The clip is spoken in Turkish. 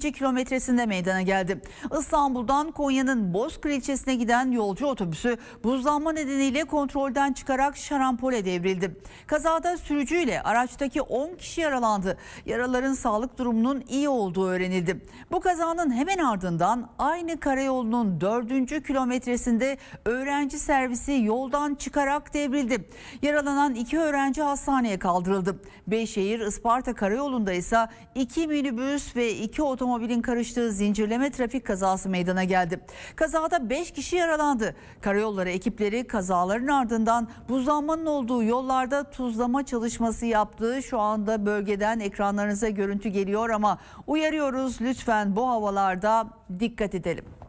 2. kilometresinde meydana geldi. İstanbul'dan Konya'nın Bozkır ilçesine giden yolcu otobüsü buzlanma nedeniyle kontrolden çıkarak şarampole devrildi. Kazada sürücüyle araçtaki 10 kişi yaralandı. Yaraların sağlık durumunun iyi olduğu öğrenildi. Bu kazanın hemen ardından aynı karayolunun 4. kilometresinde öğrenci servisi yoldan çıkarak devrildi. Yaralanan iki öğrenci hastaneye kaldırıldı. Beyşehir Isparta karayolunda ise 2 minibüs ve 2 otobüs otomobilin karıştığı zincirleme trafik kazası meydana geldi. Kazada 5 kişi yaralandı. Karayolları ekipleri kazaların ardından buzlanmanın olduğu yollarda tuzlama çalışması yaptı. Şu anda bölgeden ekranlarınıza görüntü geliyor ama uyarıyoruz lütfen bu havalarda dikkat edelim.